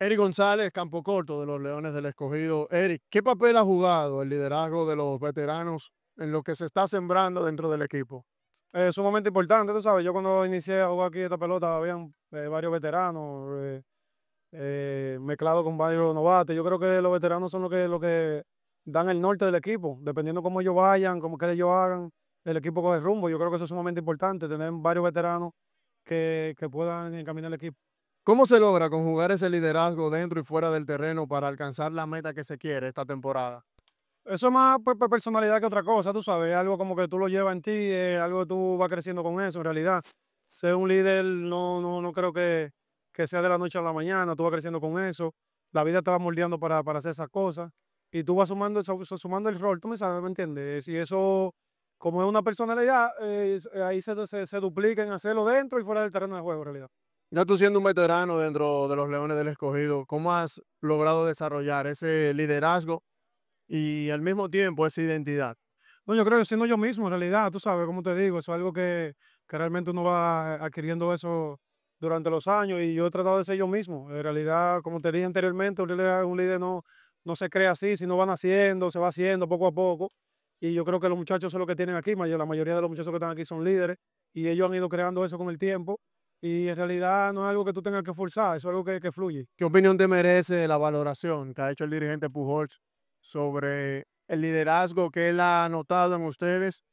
Eric González, campo corto de los Leones del Escogido. Eric, ¿qué papel ha jugado el liderazgo de los veteranos en lo que se está sembrando dentro del equipo? Es eh, sumamente importante, tú sabes, yo cuando inicié a jugar aquí esta pelota habían eh, varios veteranos, eh, mezclados con varios novatos. Yo creo que los veteranos son los que, que dan el norte del equipo, dependiendo cómo ellos vayan, cómo que ellos hagan, el equipo coge rumbo. Yo creo que eso es sumamente importante, tener varios veteranos que, que puedan encaminar el equipo. ¿Cómo se logra conjugar ese liderazgo dentro y fuera del terreno para alcanzar la meta que se quiere esta temporada? Eso es más pues, pues, personalidad que otra cosa, tú sabes, algo como que tú lo llevas en ti, algo que tú vas creciendo con eso, en realidad. Ser un líder no, no, creo que, sea de la noche a la mañana, tú vas creciendo con eso, la vida te va moldeando para, hacer esas cosas y tú vas sumando, sumando el rol, tú me sabes, ¿me entiendes? Y eso, como es una personalidad, ahí se, se, se duplica en hacerlo dentro y fuera del terreno de juego, en realidad. Ya tú siendo un veterano dentro de los Leones del Escogido, ¿cómo has logrado desarrollar ese liderazgo y al mismo tiempo esa identidad? No, yo creo que siendo yo mismo, en realidad, tú sabes, como te digo, eso es algo que, realmente uno va adquiriendo eso durante los años y yo he tratado de ser yo mismo. En realidad, como te dije anteriormente, un líder, no, no se crea así, sino van haciendo, se va haciendo poco a poco. Y yo creo que los muchachos son los que tienen aquí, la mayoría de los muchachos que están aquí son líderes y ellos han ido creando eso con el tiempo y en realidad no es algo que tú tengas que forzar, es algo que, fluye. ¿Qué opinión te merece la valoración que ha hecho el dirigente Pujols sobre el liderazgo que él ha anotado en ustedes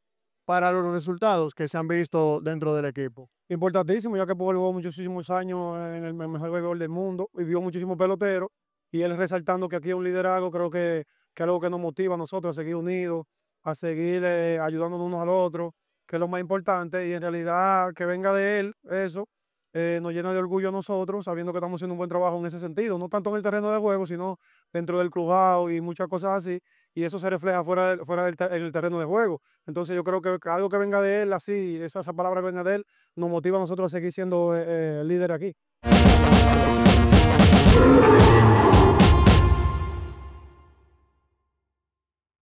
para los resultados que se han visto dentro del equipo? Importantísimo, ya que Pujols jugó muchísimos años en el mejor bebé del mundo y vio muchísimos peloteros y él resaltando que aquí hay un liderazgo, creo que, es algo que nos motiva a nosotros a seguir unidos, a seguir eh, ayudándonos unos al otro, que es lo más importante y en realidad que venga de él eso eh, nos llena de orgullo nosotros, sabiendo que estamos haciendo un buen trabajo en ese sentido, no tanto en el terreno de juego, sino dentro del crujado y muchas cosas así, y eso se refleja fuera, del, fuera terreno de juego. Entonces yo creo que algo que venga de él, así, esa, esa palabra que venga de él, nos motiva a nosotros a seguir siendo eh, eh, líder aquí.